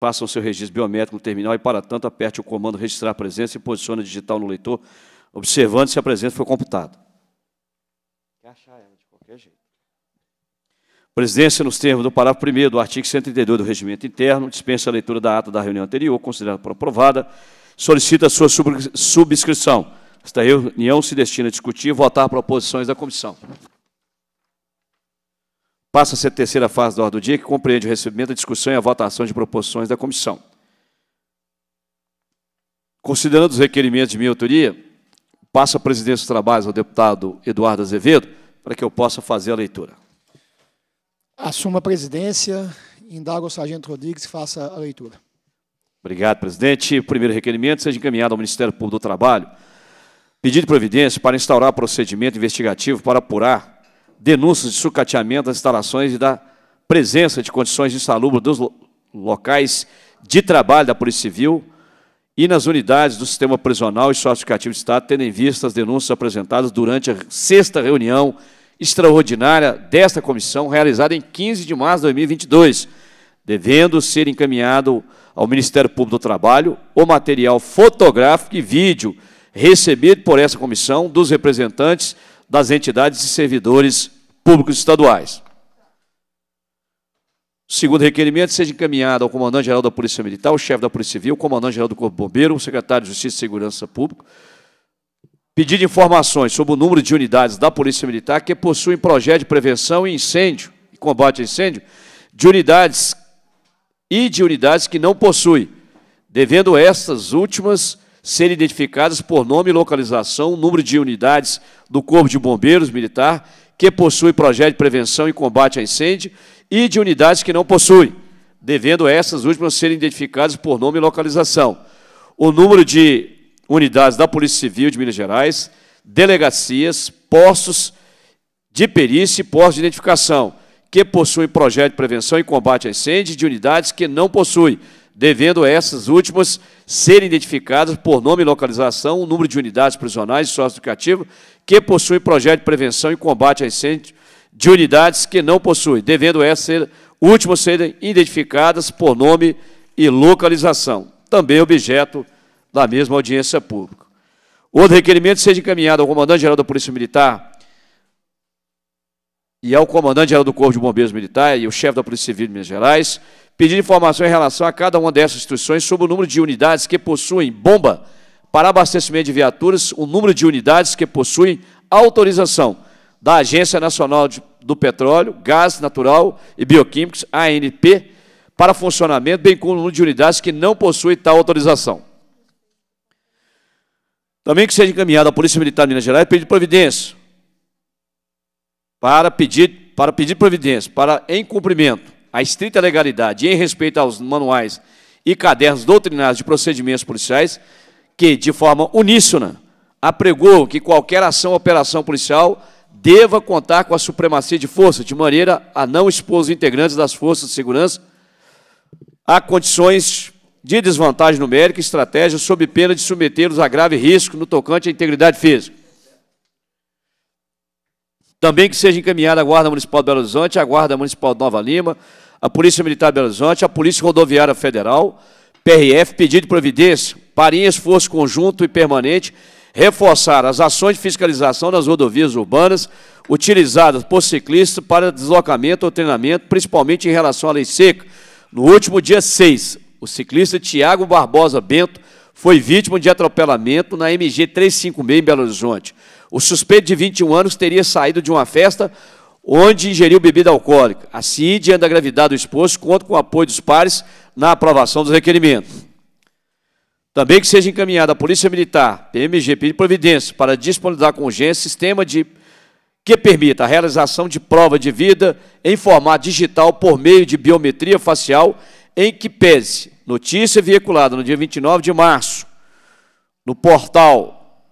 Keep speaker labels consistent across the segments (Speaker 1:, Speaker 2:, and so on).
Speaker 1: Faça o seu registro biométrico no terminal e, para tanto, aperte o comando registrar presença e posicione digital no leitor, observando se a presença foi computada.
Speaker 2: Quer achar ela de qualquer jeito.
Speaker 1: Presidência, nos termos do parágrafo 1 do artigo 132 do Regimento Interno, dispensa a leitura da ata da reunião anterior, considerada por aprovada, solicita a sua subscrição. Esta reunião se destina a discutir e votar proposições da comissão. Passa-se a terceira fase da ordem do dia, que compreende o recebimento, a discussão e a votação de proposições da comissão. Considerando os requerimentos de minha autoria, passo a presidência dos trabalhos ao deputado Eduardo Azevedo, para que eu possa fazer a leitura.
Speaker 2: Assuma a presidência, indago o sargento Rodrigues e faça a leitura.
Speaker 1: Obrigado, presidente. primeiro requerimento seja encaminhado ao Ministério Público do Trabalho. Pedido de providência para instaurar procedimento investigativo para apurar denúncias de sucateamento das instalações e da presença de condições insalubres dos locais de trabalho da Polícia Civil e nas unidades do sistema prisional e socioeducativo do Estado, tendo em vista as denúncias apresentadas durante a sexta reunião extraordinária desta comissão, realizada em 15 de março de 2022, devendo ser encaminhado ao Ministério Público do Trabalho o material fotográfico e vídeo recebido por essa comissão dos representantes das entidades e servidores públicos estaduais. segundo requerimento, seja encaminhado ao comandante-geral da Polícia Militar, ao chefe da Polícia Civil, ao comandante-geral do Corpo Bombeiro, ao secretário de Justiça e Segurança Pública, pedido informações sobre o número de unidades da Polícia Militar que possuem projeto de prevenção e incêndio e combate a incêndio de unidades e de unidades que não possuem, devendo estas últimas serem identificadas por nome e localização, número de unidades do Corpo de Bombeiros Militar que possui projeto de prevenção e combate a incêndio e de unidades que não possuem, devendo essas últimas serem identificadas por nome e localização. O número de unidades da Polícia Civil de Minas Gerais, delegacias, postos de perícia e postos de identificação que possuem projeto de prevenção e combate a incêndio de unidades que não possuem, devendo essas últimas serem identificadas por nome e localização, o número de unidades prisionais e socioeducativo que possuem projeto de prevenção e combate a incêndio de unidades que não possuem, devendo essas ser, últimas serem identificadas por nome e localização, também objeto da mesma audiência pública. Outro requerimento seja encaminhado ao comandante-geral da Polícia Militar e ao comandante-geral do Corpo de Bombeiros Militar e o chefe da Polícia Civil de Minas Gerais, pedir informação em relação a cada uma dessas instituições sobre o número de unidades que possuem bomba para abastecimento de viaturas, o número de unidades que possuem autorização da Agência Nacional do Petróleo, Gás Natural e Bioquímicos, ANP, para funcionamento, bem como o número de unidades que não possuem tal autorização. Também que seja encaminhado à Polícia Militar de Minas Gerais pedir providência para pedir, para pedir providência, para em cumprimento a estrita legalidade em respeito aos manuais e cadernos doutrinários de procedimentos policiais, que, de forma uníssona, apregou que qualquer ação ou operação policial deva contar com a supremacia de força, de maneira a não expor os integrantes das forças de segurança a condições de desvantagem numérica e estratégia, sob pena de submetê-los a grave risco no tocante à integridade física. Também que seja encaminhada à Guarda Municipal de Belo Horizonte, a Guarda Municipal de Nova Lima, a Polícia Militar de Belo Horizonte, a Polícia Rodoviária Federal, PRF, pedido de providência para, em esforço conjunto e permanente, reforçar as ações de fiscalização das rodovias urbanas utilizadas por ciclistas para deslocamento ou treinamento, principalmente em relação à lei seca. No último dia 6, o ciclista Tiago Barbosa Bento foi vítima de atropelamento na MG 356 em Belo Horizonte. O suspeito de 21 anos teria saído de uma festa onde ingeriu bebida alcoólica. acide diante da gravidade do exposto, conta com o apoio dos pares na aprovação dos requerimentos. Também que seja encaminhada à Polícia Militar, PMG, pedir providência para disponibilizar com urgência sistema de que permita a realização de prova de vida em formato digital por meio de biometria facial, em que pese notícia veiculada no dia 29 de março no portal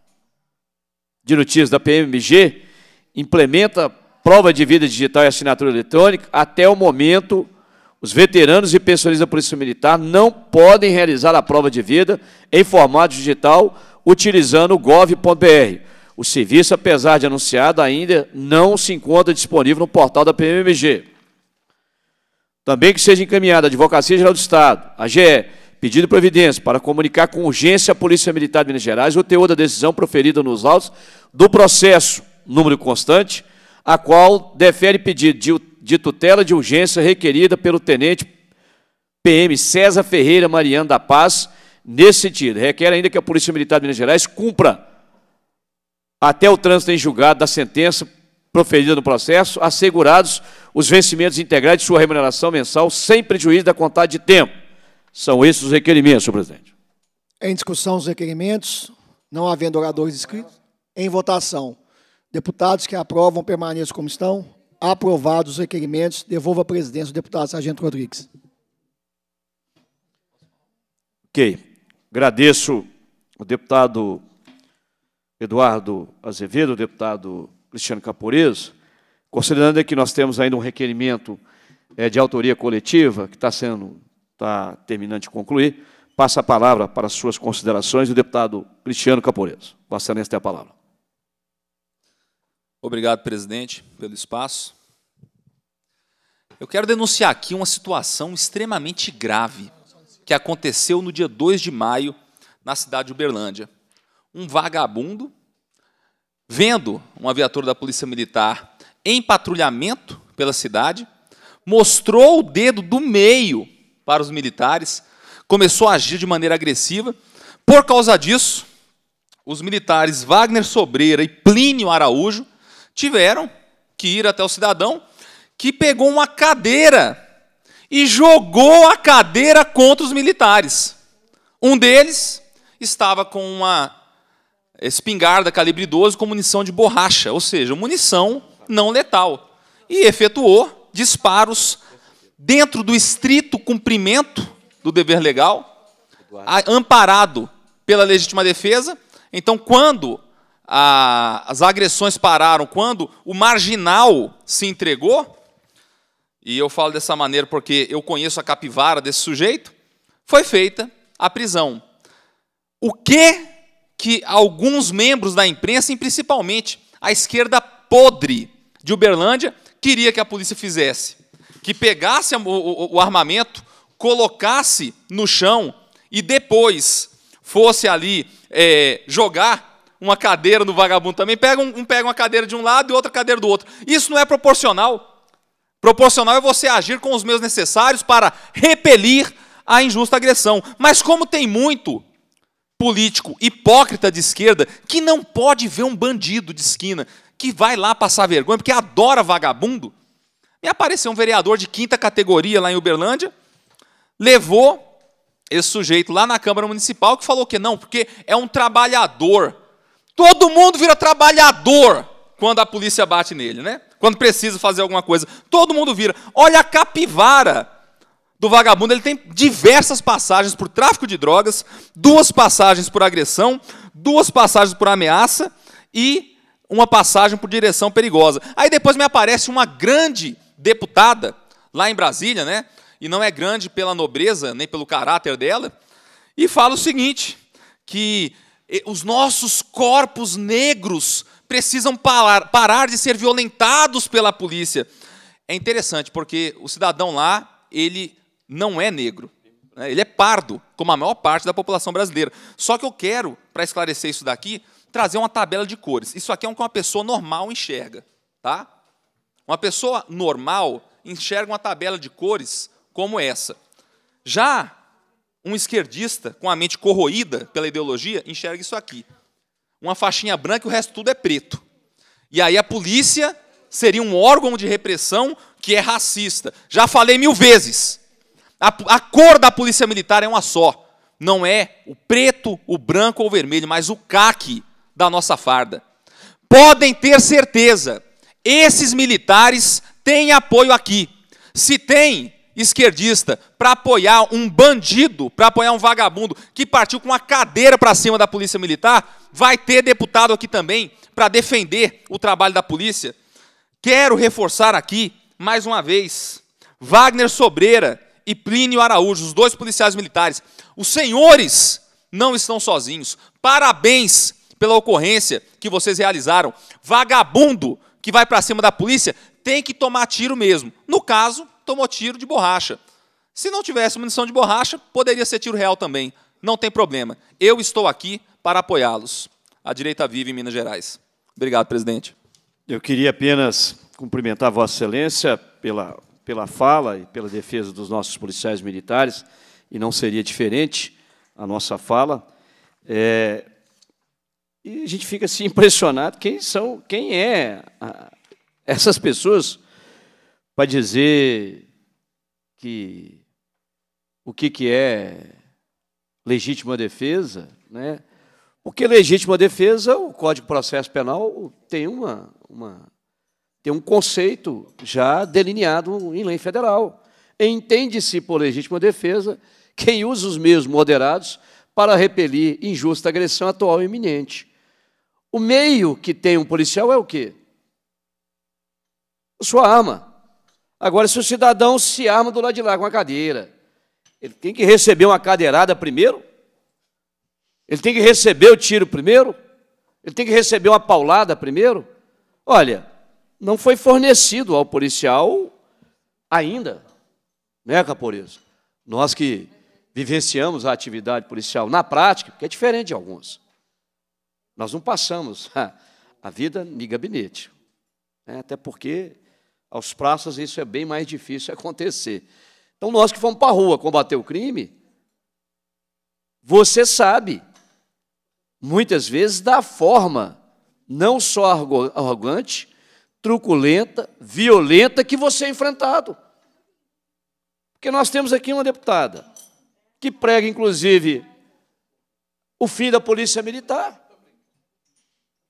Speaker 1: de notícias da PMG, implementa prova de vida digital e assinatura eletrônica, até o momento, os veteranos e pensionistas da Polícia Militar não podem realizar a prova de vida em formato digital utilizando o gov.br. O serviço, apesar de anunciado, ainda não se encontra disponível no portal da PMMG. Também que seja encaminhada a Advocacia Geral do Estado, a GE, pedido de providência para comunicar com urgência à Polícia Militar de Minas Gerais o teor da decisão proferida nos autos do processo, número constante, a qual defere pedido de, de tutela de urgência requerida pelo tenente PM César Ferreira Mariano da Paz, nesse sentido. Requer ainda que a Polícia Militar de Minas Gerais cumpra, até o trânsito em julgado da sentença proferida no processo, assegurados os vencimentos integrais de sua remuneração mensal, sem prejuízo da contagem de tempo. São esses os requerimentos, senhor presidente.
Speaker 2: Em discussão os requerimentos, não havendo oradores inscritos, em votação. Deputados que aprovam permaneçam como estão. Aprovados os requerimentos, devolvo a presidência o deputado Sargento Rodrigues.
Speaker 1: Ok. Agradeço o deputado Eduardo Azevedo, o deputado Cristiano Caporeso, considerando que nós temos ainda um requerimento é, de autoria coletiva, que está sendo, está terminando de concluir, passa a palavra para suas considerações o deputado Cristiano Caporeso. Vossa Excelência tem a
Speaker 3: palavra. Obrigado, presidente, pelo espaço. Eu quero denunciar aqui uma situação extremamente grave que aconteceu no dia 2 de maio na cidade de Uberlândia. Um vagabundo, vendo uma viatura da Polícia Militar em patrulhamento pela cidade, mostrou o dedo do meio para os militares, começou a agir de maneira agressiva. Por causa disso, os militares Wagner Sobreira e Plínio Araújo tiveram que ir até o cidadão que pegou uma cadeira e jogou a cadeira contra os militares. Um deles estava com uma espingarda calibre 12 com munição de borracha, ou seja, munição não letal, e efetuou disparos dentro do estrito cumprimento do dever legal, amparado pela legítima defesa. Então, quando a, as agressões pararam, quando o marginal se entregou, e eu falo dessa maneira porque eu conheço a capivara desse sujeito, foi feita a prisão. O que que alguns membros da imprensa, e principalmente a esquerda podre de Uberlândia, queria que a polícia fizesse? Que pegasse o, o, o armamento, colocasse no chão e depois fosse ali é, jogar uma cadeira do vagabundo também, pega um, um pega uma cadeira de um lado e outra cadeira do outro. Isso não é proporcional. Proporcional é você agir com os meios necessários para repelir a injusta agressão. Mas como tem muito político hipócrita de esquerda que não pode ver um bandido de esquina que vai lá passar vergonha porque adora vagabundo, me apareceu um vereador de quinta categoria lá em Uberlândia, levou esse sujeito lá na Câmara Municipal que falou que não, porque é um trabalhador Todo mundo vira trabalhador quando a polícia bate nele, né? Quando precisa fazer alguma coisa, todo mundo vira. Olha a capivara do vagabundo, ele tem diversas passagens por tráfico de drogas, duas passagens por agressão, duas passagens por ameaça e uma passagem por direção perigosa. Aí depois me aparece uma grande deputada lá em Brasília, né? E não é grande pela nobreza nem pelo caráter dela, e fala o seguinte, que os nossos corpos negros precisam parar, parar de ser violentados pela polícia. É interessante, porque o cidadão lá, ele não é negro. Né? Ele é pardo, como a maior parte da população brasileira. Só que eu quero, para esclarecer isso daqui, trazer uma tabela de cores. Isso aqui é o que uma pessoa normal enxerga. Tá? Uma pessoa normal enxerga uma tabela de cores como essa. Já um esquerdista, com a mente corroída pela ideologia, enxerga isso aqui. Uma faixinha branca e o resto tudo é preto. E aí a polícia seria um órgão de repressão que é racista. Já falei mil vezes. A, a cor da polícia militar é uma só. Não é o preto, o branco ou o vermelho, mas o caque da nossa farda. Podem ter certeza, esses militares têm apoio aqui. Se tem, esquerdista para apoiar um bandido, para apoiar um vagabundo que partiu com uma cadeira para cima da polícia militar, vai ter deputado aqui também para defender o trabalho da polícia. Quero reforçar aqui, mais uma vez, Wagner Sobreira e Plínio Araújo, os dois policiais militares. Os senhores não estão sozinhos. Parabéns pela ocorrência que vocês realizaram. Vagabundo que vai para cima da polícia tem que tomar tiro mesmo. No caso, tomou tiro de borracha. Se não tivesse munição de borracha, poderia ser tiro real também. Não tem problema. Eu estou aqui para apoiá-los. A direita vive em Minas Gerais.
Speaker 1: Obrigado, presidente. Eu queria apenas cumprimentar Vossa Excelência pela, pela fala e pela defesa dos nossos policiais militares, e não seria diferente a nossa fala. É, e a gente fica assim impressionado quem são, quem é a, essas pessoas para dizer que o que, que é legítima defesa, né? Porque legítima defesa, o Código de Processo Penal tem uma, uma tem um conceito já delineado em lei federal. Entende-se por legítima defesa quem usa os meios moderados para repelir injusta agressão atual e iminente. O meio que tem um policial é o quê? Sua arma. Agora, se o cidadão se arma do lado de lá com a cadeira, ele tem que receber uma cadeirada primeiro? Ele tem que receber o tiro primeiro? Ele tem que receber uma paulada primeiro? Olha, não foi fornecido ao policial ainda, né, Caporizo? Nós que vivenciamos a atividade policial na prática, que é diferente de alguns. Nós não passamos a vida em gabinete, né, até porque aos praças isso é bem mais difícil acontecer. Então nós que fomos para a rua combater o crime, você sabe, muitas vezes da forma não só arrogante, truculenta, violenta que você é enfrentado. Porque nós temos aqui uma deputada que prega, inclusive, o fim da polícia militar,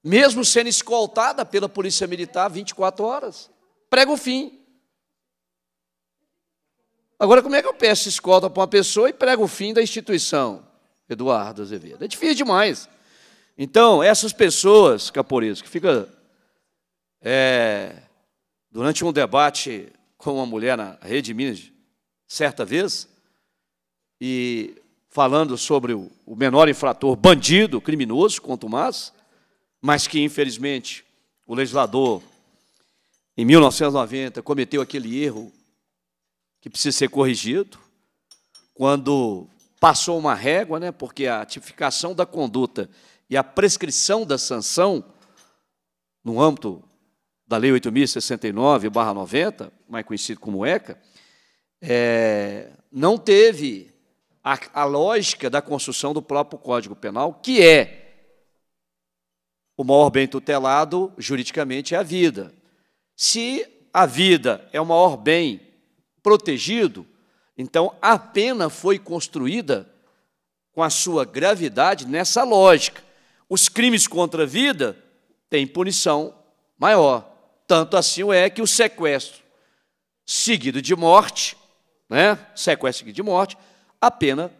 Speaker 1: mesmo sendo escoltada pela polícia militar 24 horas prega o fim. Agora, como é que eu peço escolta para uma pessoa e prego o fim da instituição? Eduardo Azevedo. É difícil demais. Então, essas pessoas, Caporeiro, que fica é, durante um debate com uma mulher na Rede Minas, certa vez, e falando sobre o menor infrator bandido, criminoso, quanto mais, mas que, infelizmente, o legislador em 1990, cometeu aquele erro que precisa ser corrigido, quando passou uma régua, né, porque a tipificação da conduta e a prescrição da sanção, no âmbito da Lei 8.069-90, mais conhecido como ECA, é, não teve a, a lógica da construção do próprio Código Penal, que é o maior bem tutelado juridicamente é a vida. Se a vida é o maior bem protegido, então a pena foi construída com a sua gravidade nessa lógica. Os crimes contra a vida têm punição maior. Tanto assim é que o sequestro seguido de morte, né? Sequestro seguido de morte, a pena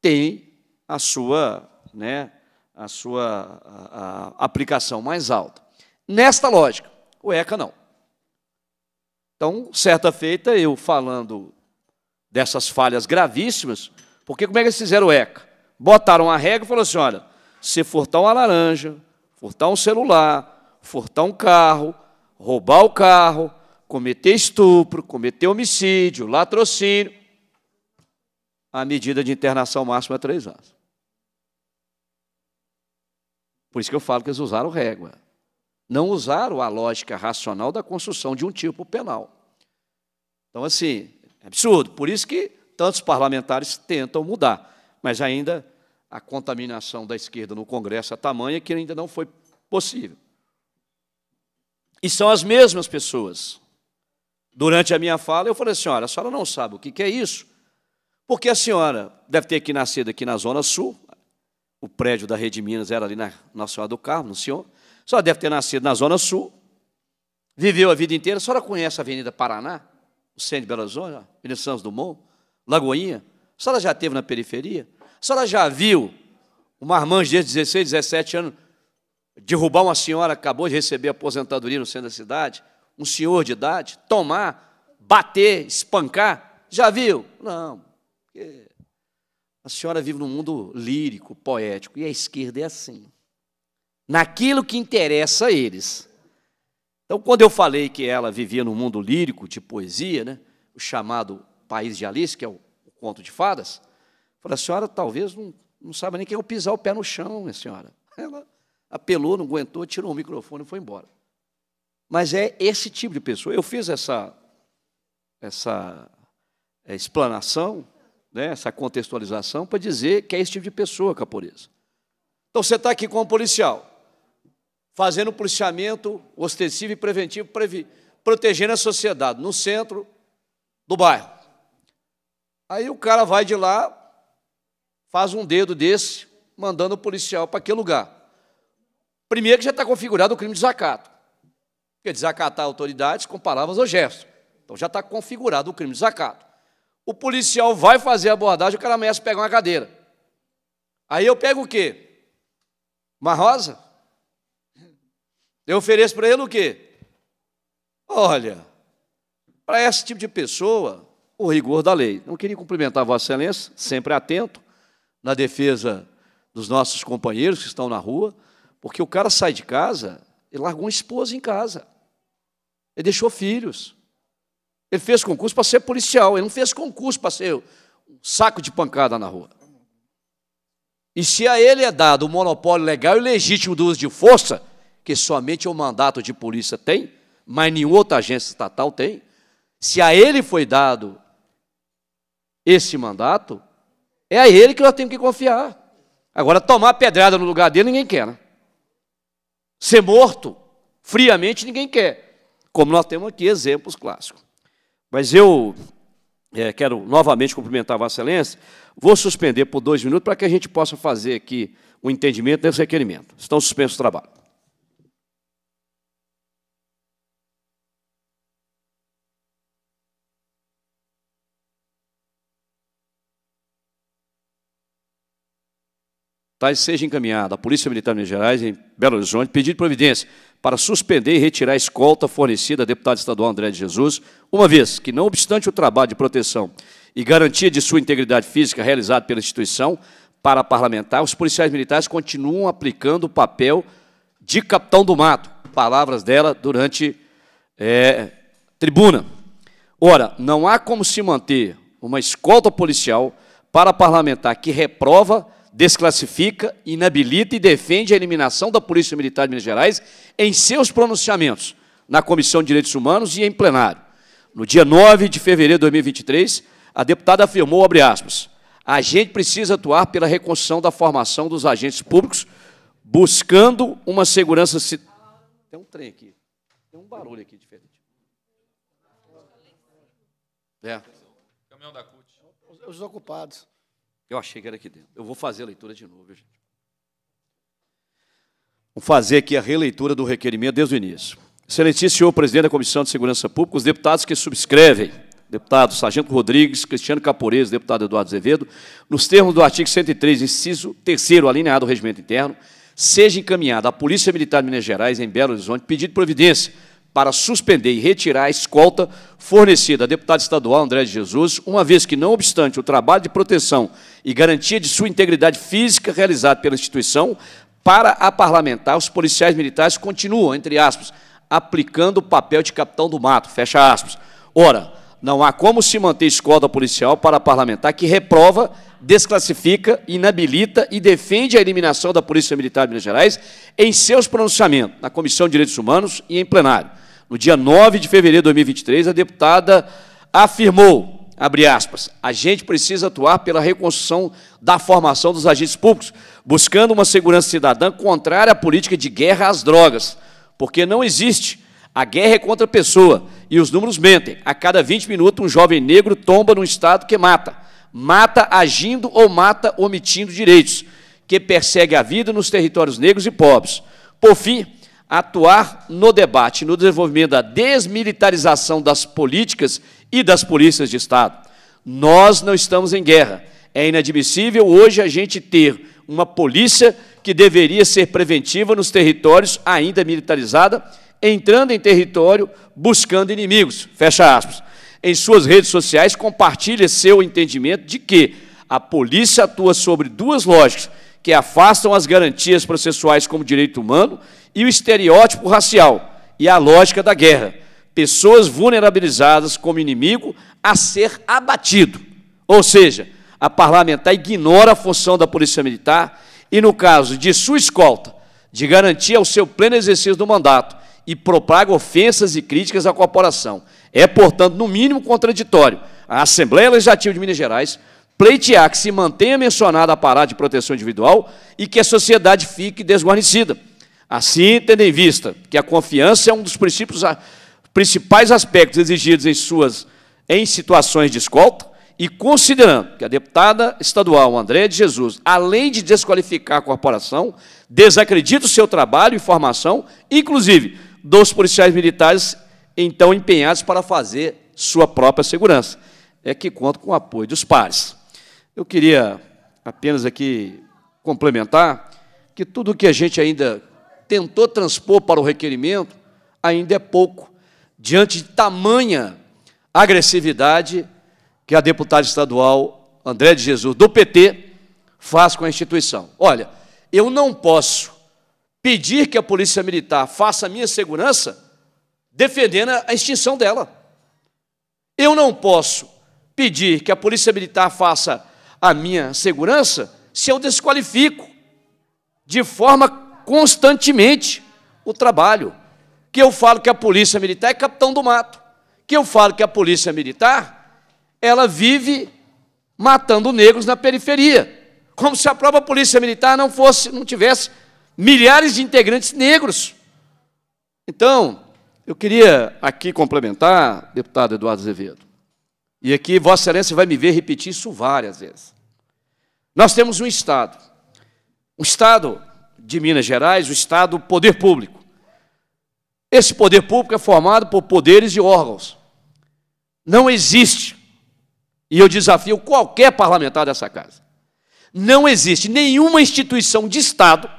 Speaker 1: tem a sua, né, a sua a, a aplicação mais alta. Nesta lógica, o ECA não. Então, certa feita, eu falando dessas falhas gravíssimas, porque como é que eles fizeram o ECA? Botaram a regra e falaram assim: olha, se furtar uma laranja, furtar um celular, furtar um carro, roubar o carro, cometer estupro, cometer homicídio, latrocínio, a medida de internação máxima é três anos. Por isso que eu falo que eles usaram régua não usaram a lógica racional da construção de um tipo penal. Então, assim, é absurdo. Por isso que tantos parlamentares tentam mudar, mas ainda a contaminação da esquerda no Congresso é tamanha que ainda não foi possível. E são as mesmas pessoas. Durante a minha fala, eu falei, senhora, assim, a senhora não sabe o que é isso, porque a senhora deve ter aqui nascido aqui na Zona Sul, o prédio da Rede Minas era ali na Nossa Senhora do Carmo, no senhor, a senhora deve ter nascido na Zona Sul, viveu a vida inteira. A senhora conhece a Avenida Paraná, o centro de Belo Horizonte, Avenida Santos Dumont, Lagoinha? A senhora já esteve na periferia? A senhora já viu uma irmã de 16, 17 anos derrubar uma senhora que acabou de receber aposentadoria no centro da cidade, um senhor de idade, tomar, bater, espancar? Já viu? Não. A senhora vive num mundo lírico, poético, e a esquerda é assim naquilo que interessa a eles. Então, quando eu falei que ela vivia no mundo lírico de poesia, né, o chamado País de Alice, que é o, o conto de fadas, falei, a senhora talvez não, não saiba nem que é eu pisar o pé no chão, minha senhora. Ela apelou, não aguentou, tirou o microfone e foi embora. Mas é esse tipo de pessoa. Eu fiz essa, essa eh, explanação, né, essa contextualização, para dizer que é esse tipo de pessoa, Caporeza. Então, você está aqui como policial fazendo policiamento ostensivo e preventivo, previ, protegendo a sociedade no centro do bairro. Aí o cara vai de lá, faz um dedo desse, mandando o policial para aquele lugar. Primeiro que já está configurado o crime de desacato. Porque desacatar autoridades com palavras ou gestos. Então já está configurado o crime de desacato. O policial vai fazer a abordagem, o cara ameaça pegar uma cadeira. Aí eu pego o quê? Uma rosa? Eu ofereço para ele o quê? Olha, para esse tipo de pessoa, o rigor da lei. Eu queria cumprimentar Vossa Excelência, sempre atento, na defesa dos nossos companheiros que estão na rua, porque o cara sai de casa, ele largou uma esposa em casa, ele deixou filhos, ele fez concurso para ser policial, ele não fez concurso para ser um saco de pancada na rua. E se a ele é dado o monopólio legal e legítimo do uso de força, que somente o mandato de polícia tem, mas nenhuma outra agência estatal tem, se a ele foi dado esse mandato, é a ele que nós temos que confiar. Agora, tomar pedrada no lugar dele, ninguém quer. Né? Ser morto friamente, ninguém quer. Como nós temos aqui exemplos clássicos. Mas eu é, quero novamente cumprimentar Vossa Excelência. Vou suspender por dois minutos para que a gente possa fazer aqui o um entendimento desse requerimento. Estão suspensos o trabalho. seja encaminhada à Polícia Militar de Minas Gerais, em Belo Horizonte, pedido providência para suspender e retirar a escolta fornecida à deputada estadual André de Jesus, uma vez que, não obstante o trabalho de proteção e garantia de sua integridade física realizado pela instituição para a parlamentar, os policiais militares continuam aplicando o papel de capitão do mato, palavras dela durante é, tribuna. Ora, não há como se manter uma escolta policial para parlamentar que reprova desclassifica, inabilita e defende a eliminação da Polícia Militar de Minas Gerais em seus pronunciamentos na Comissão de Direitos Humanos e em plenário. No dia 9 de fevereiro de 2023, a deputada afirmou, abre aspas, a gente precisa atuar pela reconstrução da formação dos agentes públicos, buscando uma segurança... Ci... Tem um trem aqui. Tem um barulho aqui diferente.
Speaker 2: É. Caminhão da CUT. Os ocupados. Eu achei
Speaker 1: que era aqui dentro. Eu vou fazer a leitura de novo, gente. Vou fazer aqui a releitura do requerimento desde o início. Excelentíssimo senhor presidente da Comissão de Segurança Pública, os deputados que subscrevem, deputado Sargento Rodrigues, Cristiano Caporez, deputado Eduardo Azevedo, nos termos do artigo 103, inciso 3 alinhado ao regimento interno, seja encaminhado à Polícia Militar de Minas Gerais, em Belo Horizonte, pedido de providência para suspender e retirar a escolta fornecida a deputado estadual André de Jesus, uma vez que, não obstante o trabalho de proteção e garantia de sua integridade física realizado pela instituição, para a parlamentar, os policiais militares continuam, entre aspas, aplicando o papel de capitão do mato, fecha aspas. Ora, não há como se manter escolta policial para a parlamentar que reprova, desclassifica, inabilita e defende a eliminação da Polícia Militar de Minas Gerais em seus pronunciamentos, na Comissão de Direitos Humanos e em plenário. No dia 9 de fevereiro de 2023, a deputada afirmou, abre aspas, a gente precisa atuar pela reconstrução da formação dos agentes públicos, buscando uma segurança cidadã contrária à política de guerra às drogas, porque não existe. A guerra é contra a pessoa, e os números mentem. A cada 20 minutos, um jovem negro tomba num Estado que mata. Mata agindo ou mata omitindo direitos, que persegue a vida nos territórios negros e pobres. Por fim, atuar no debate, no desenvolvimento da desmilitarização das políticas e das polícias de Estado. Nós não estamos em guerra. É inadmissível hoje a gente ter uma polícia que deveria ser preventiva nos territórios ainda militarizada, entrando em território buscando inimigos. Fecha aspas. Em suas redes sociais compartilha seu entendimento de que a polícia atua sobre duas lógicas que afastam as garantias processuais como direito humano e o estereótipo racial e a lógica da guerra. Pessoas vulnerabilizadas como inimigo a ser abatido. Ou seja, a parlamentar ignora a função da Polícia Militar e, no caso de sua escolta, de garantia ao seu pleno exercício do mandato e propaga ofensas e críticas à corporação. É, portanto, no mínimo contraditório a Assembleia Legislativa de Minas Gerais pleitear que se mantenha mencionada a parada de proteção individual e que a sociedade fique desguarnecida. Assim, tendo em vista que a confiança é um dos principais aspectos exigidos em suas em situações de escolta, e considerando que a deputada estadual Andréa de Jesus, além de desqualificar a corporação, desacredita o seu trabalho e formação, inclusive dos policiais militares então empenhados para fazer sua própria segurança. É que conto com o apoio dos pares. Eu queria apenas aqui complementar que tudo o que a gente ainda tentou transpor para o requerimento ainda é pouco, diante de tamanha agressividade que a deputada estadual André de Jesus, do PT, faz com a instituição. Olha, eu não posso pedir que a Polícia Militar faça a minha segurança defendendo a extinção dela. Eu não posso pedir que a Polícia Militar faça a minha segurança se eu desqualifico de forma constantemente o trabalho. Que eu falo que a polícia militar é capitão do mato. Que eu falo que a polícia militar ela vive matando negros na periferia, como se a própria polícia militar não fosse, não tivesse milhares de integrantes negros. Então, eu queria aqui complementar, deputado Eduardo Azevedo, e aqui Vossa Excelência vai me ver repetir isso várias vezes. Nós temos um Estado. um Estado de Minas Gerais, o Estado Poder Público. Esse poder público é formado por poderes e órgãos. Não existe, e eu desafio qualquer parlamentar dessa casa, não existe nenhuma instituição de Estado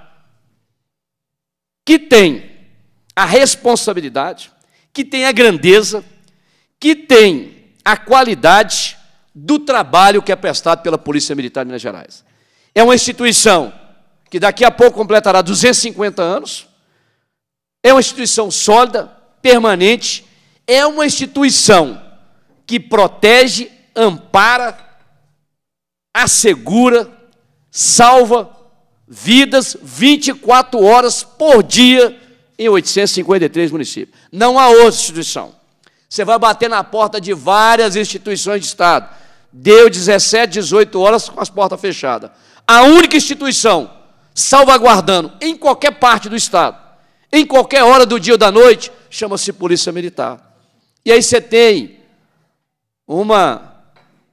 Speaker 1: que tem a responsabilidade, que tem a grandeza, que tem a qualidade do trabalho que é prestado pela Polícia Militar de Minas Gerais. É uma instituição que daqui a pouco completará 250 anos, é uma instituição sólida, permanente, é uma instituição que protege, ampara, assegura, salva vidas 24 horas por dia em 853 municípios. Não há outra instituição. Você vai bater na porta de várias instituições de Estado Deu 17, 18 horas com as portas fechadas. A única instituição salvaguardando em qualquer parte do Estado, em qualquer hora do dia ou da noite, chama-se Polícia Militar. E aí você tem uma,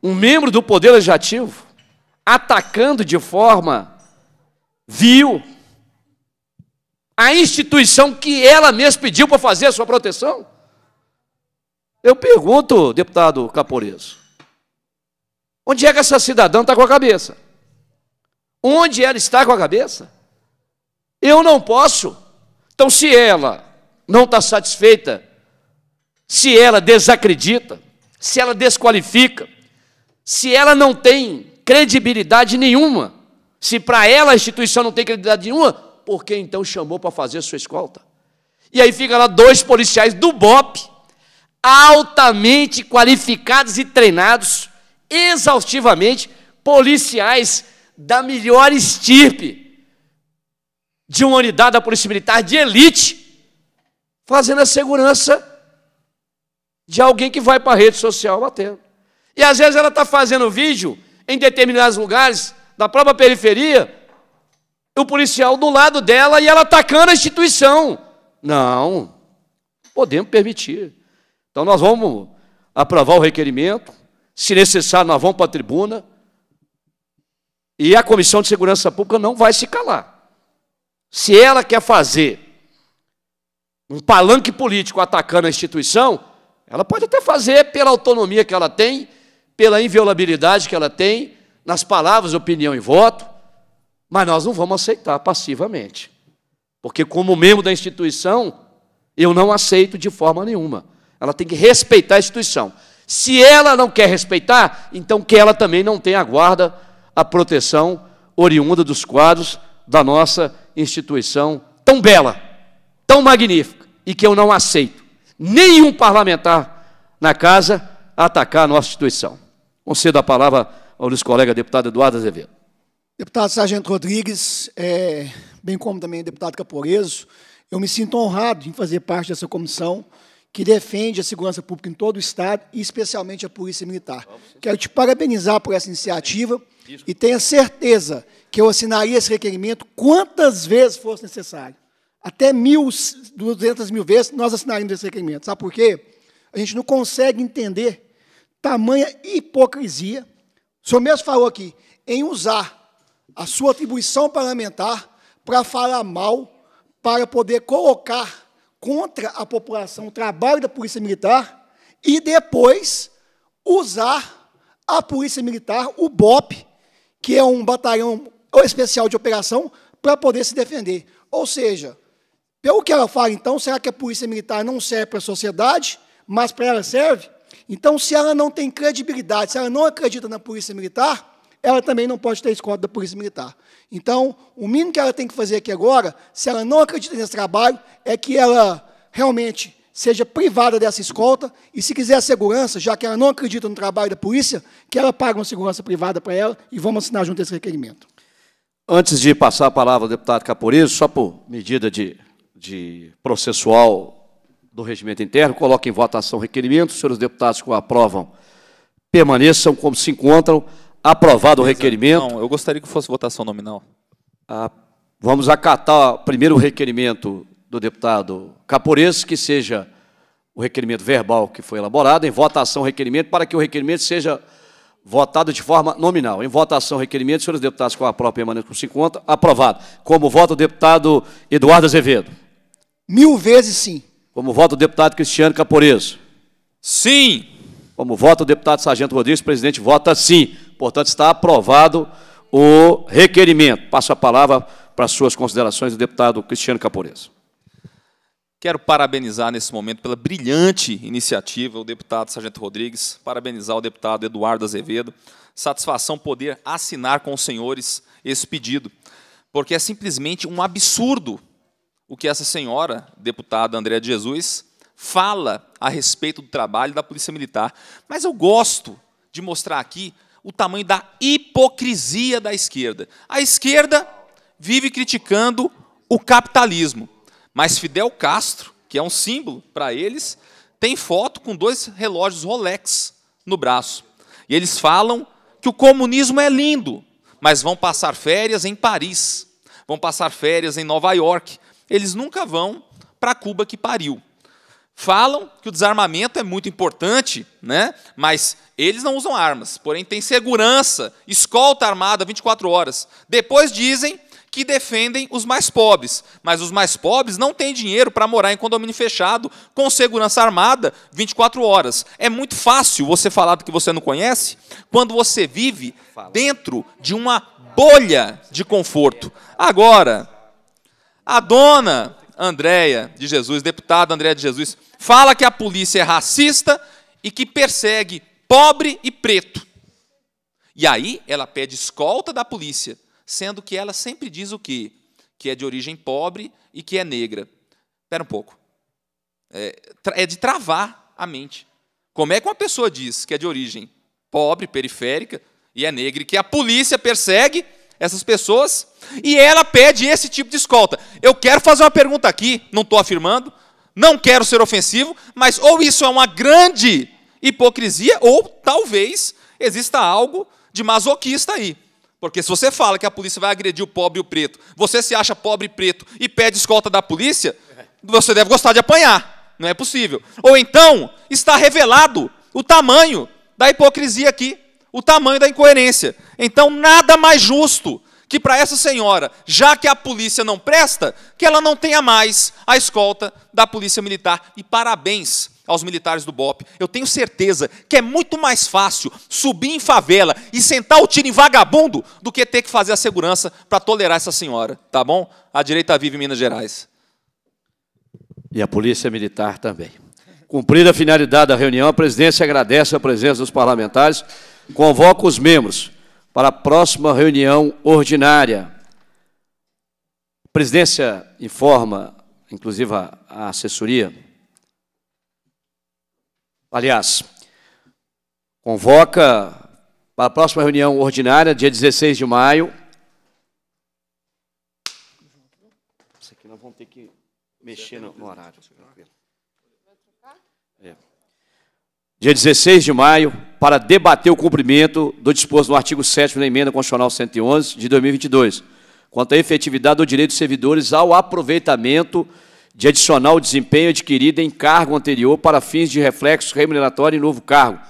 Speaker 1: um membro do Poder Legislativo atacando de forma vil a instituição que ela mesma pediu para fazer a sua proteção? Eu pergunto, deputado Caporeso, Onde é que essa cidadã está com a cabeça? Onde ela está com a cabeça? Eu não posso. Então, se ela não está satisfeita, se ela desacredita, se ela desqualifica, se ela não tem credibilidade nenhuma, se para ela a instituição não tem credibilidade nenhuma, por que então chamou para fazer sua escolta? E aí fica lá dois policiais do BOP, altamente qualificados e treinados, exaustivamente policiais da melhor estirpe de uma unidade da Polícia Militar de elite, fazendo a segurança de alguém que vai para a rede social batendo. E às vezes ela está fazendo vídeo em determinados lugares, da própria periferia, o policial do lado dela e ela atacando a instituição. Não, podemos permitir. Então nós vamos aprovar o requerimento, se necessário, nós vamos para a tribuna. E a Comissão de Segurança Pública não vai se calar. Se ela quer fazer um palanque político atacando a instituição, ela pode até fazer pela autonomia que ela tem, pela inviolabilidade que ela tem, nas palavras, opinião e voto, mas nós não vamos aceitar passivamente. Porque, como membro da instituição, eu não aceito de forma nenhuma. Ela tem que respeitar a instituição. Se ela não quer respeitar, então que ela também não tenha a guarda, a proteção oriunda dos quadros da nossa instituição tão bela, tão magnífica, e que eu não aceito nenhum parlamentar na casa atacar a nossa instituição. Concedo a palavra ao nosso colega deputado Eduardo Azevedo.
Speaker 2: Deputado Sargento Rodrigues, é, bem como também deputado Caporeso, eu me sinto honrado em fazer parte dessa comissão que defende a segurança pública em todo o Estado e especialmente a Polícia Militar. Quero te parabenizar por essa iniciativa e tenha certeza que eu assinaria esse requerimento quantas vezes fosse necessário. Até mil, duzentas mil vezes nós assinaríamos esse requerimento. Sabe por quê? A gente não consegue entender tamanha hipocrisia. O senhor mesmo falou aqui, em usar a sua atribuição parlamentar para falar mal, para poder colocar contra a população o trabalho da polícia militar e depois usar a polícia militar, o BOP, que é um batalhão especial de operação, para poder se defender. Ou seja, pelo que ela fala, então, será que a polícia militar não serve para a sociedade, mas para ela serve? Então, se ela não tem credibilidade, se ela não acredita na polícia militar, ela também não pode ter escolta da Polícia Militar. Então, o mínimo que ela tem que fazer aqui agora, se ela não acredita nesse trabalho, é que ela realmente seja privada dessa escolta e, se quiser segurança, já que ela não acredita no trabalho da polícia, que ela pague uma segurança privada para ela e vamos assinar junto esse requerimento.
Speaker 1: Antes de passar a palavra ao deputado Caporizo, só por medida de, de processual do regimento interno, coloque em votação o requerimento. Senhores deputados que o aprovam, permaneçam como se encontram. Aprovado o requerimento. Não, eu gostaria que fosse votação nominal. Ah, vamos acatar primeiro o requerimento do deputado Capores, que seja o requerimento verbal que foi elaborado, em votação requerimento, para que o requerimento seja votado de forma nominal. Em votação requerimento, senhores deputados, com a própria permanente por 50, aprovado. Como voto o deputado Eduardo Azevedo. Mil vezes sim. Como voto o deputado Cristiano Capores. Sim. Como voto o deputado Sargento Rodrigues, presidente vota sim. Portanto, está aprovado o requerimento. Passo a palavra para suas considerações o deputado Cristiano Caporeza.
Speaker 3: Quero parabenizar nesse momento pela brilhante iniciativa o deputado Sargento Rodrigues, parabenizar o deputado Eduardo Azevedo. Satisfação poder assinar com os senhores esse pedido, porque é simplesmente um absurdo o que essa senhora, deputada Andréa de Jesus, fala a respeito do trabalho da Polícia Militar. Mas eu gosto de mostrar aqui o tamanho da hipocrisia da esquerda. A esquerda vive criticando o capitalismo, mas Fidel Castro, que é um símbolo para eles, tem foto com dois relógios Rolex no braço. E eles falam que o comunismo é lindo, mas vão passar férias em Paris, vão passar férias em Nova York. Eles nunca vão para Cuba que pariu falam que o desarmamento é muito importante, né? mas eles não usam armas, porém tem segurança, escolta armada 24 horas. Depois dizem que defendem os mais pobres, mas os mais pobres não têm dinheiro para morar em condomínio fechado com segurança armada 24 horas. É muito fácil você falar do que você não conhece quando você vive dentro de uma bolha de conforto. Agora, a dona Andréia de Jesus, deputada Andréia de Jesus, fala que a polícia é racista e que persegue pobre e preto. E aí ela pede escolta da polícia, sendo que ela sempre diz o quê? Que é de origem pobre e que é negra. Espera um pouco. É, é de travar a mente. Como é que uma pessoa diz que é de origem pobre, periférica e é negra e que a polícia persegue essas pessoas, e ela pede esse tipo de escolta. Eu quero fazer uma pergunta aqui, não estou afirmando, não quero ser ofensivo, mas ou isso é uma grande hipocrisia, ou talvez exista algo de masoquista aí. Porque se você fala que a polícia vai agredir o pobre e o preto, você se acha pobre e preto e pede escolta da polícia, você deve gostar de apanhar. Não é possível. Ou então está revelado o tamanho da hipocrisia aqui o tamanho da incoerência. Então, nada mais justo que para essa senhora, já que a polícia não presta, que ela não tenha mais a escolta da polícia militar. E parabéns aos militares do BOP. Eu tenho certeza que é muito mais fácil subir em favela e sentar o tiro em vagabundo do que ter que fazer a segurança para tolerar essa senhora, tá bom? A direita vive em Minas Gerais.
Speaker 1: E a Polícia Militar também. Cumprida a finalidade da reunião, a presidência agradece a presença dos parlamentares. Convoco os membros para a próxima reunião ordinária. A presidência informa, inclusive a assessoria, aliás, convoca para a próxima reunião ordinária, dia 16 de maio. Isso aqui nós vamos ter que mexer no, no horário. É. Dia 16 de maio, para debater o cumprimento do disposto no artigo 7 da Emenda Constitucional 111 de 2022, quanto à efetividade do direito dos servidores ao aproveitamento de adicional desempenho adquirido em cargo anterior para fins de reflexo remuneratório em novo cargo.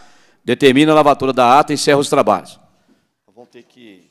Speaker 1: Determina a lavatura da ata e encerra os trabalhos. ter que